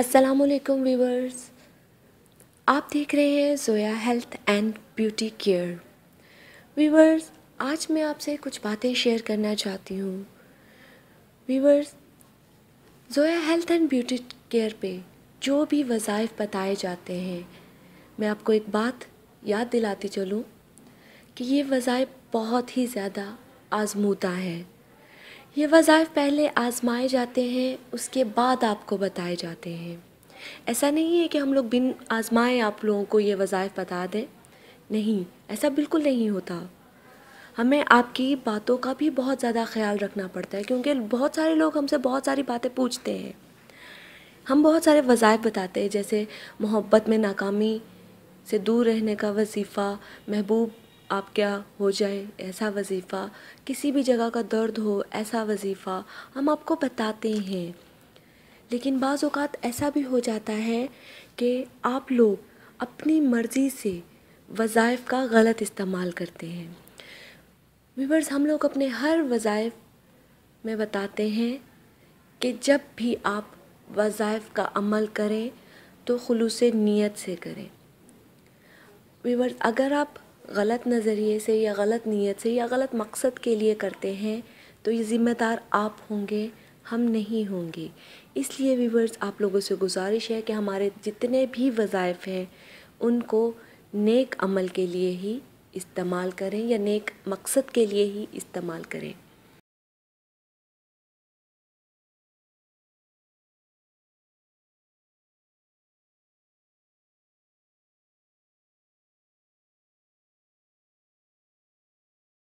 असलकुम वीवर्स आप देख रहे हैं Zoya health and beauty care viewers आज मैं आपसे कुछ बातें शेयर करना चाहती हूँ viewers Zoya health and beauty care पे जो भी वज़ाइफ बताए जाते हैं मैं आपको एक बात याद दिलाती चलूँ कि ये वज़ाइफ बहुत ही ज़्यादा आजमूदा है ये वज़ाइफ पहले आजमाए जाते हैं उसके बाद आपको बताए जाते हैं ऐसा नहीं है कि हम लोग बिन आजमाए आप लोगों को ये वज़ाइफ बता दें नहीं ऐसा बिल्कुल नहीं होता हमें आपकी बातों का भी बहुत ज़्यादा ख्याल रखना पड़ता है क्योंकि बहुत सारे लोग हमसे बहुत सारी बातें पूछते हैं हम बहुत सारे वज़ाइफ बताते हैं जैसे मोहब्बत में नाकामी से दूर रहने का वजीफ़ा महबूब आप क्या हो जाए ऐसा वजीफ़ा किसी भी जगह का दर्द हो ऐसा वजीफ़ा हम आपको बताते हैं लेकिन बाज़ अवत ऐसा भी हो जाता है कि आप लोग अपनी मर्ज़ी से वज़ाइफ का गलत इस्तेमाल करते हैं वीवर्स हम लोग अपने हर वज़ाइफ में बताते हैं कि जब भी आप वज़ाइफ का अमल करें तो खलूस नीयत से करें वीवर्स अगर आप गलत नज़रिए से या गलत नीयत से या गलत मकसद के लिए करते हैं तो ये ज़िम्मेदार आप होंगे हम नहीं होंगे इसलिए व्यूवर्स आप लोगों से गुजारिश है कि हमारे जितने भी वज़ाइफ हैं उनको नेक अमल के लिए ही इस्तेमाल करें या नेक मकसद के लिए ही इस्तेमाल करें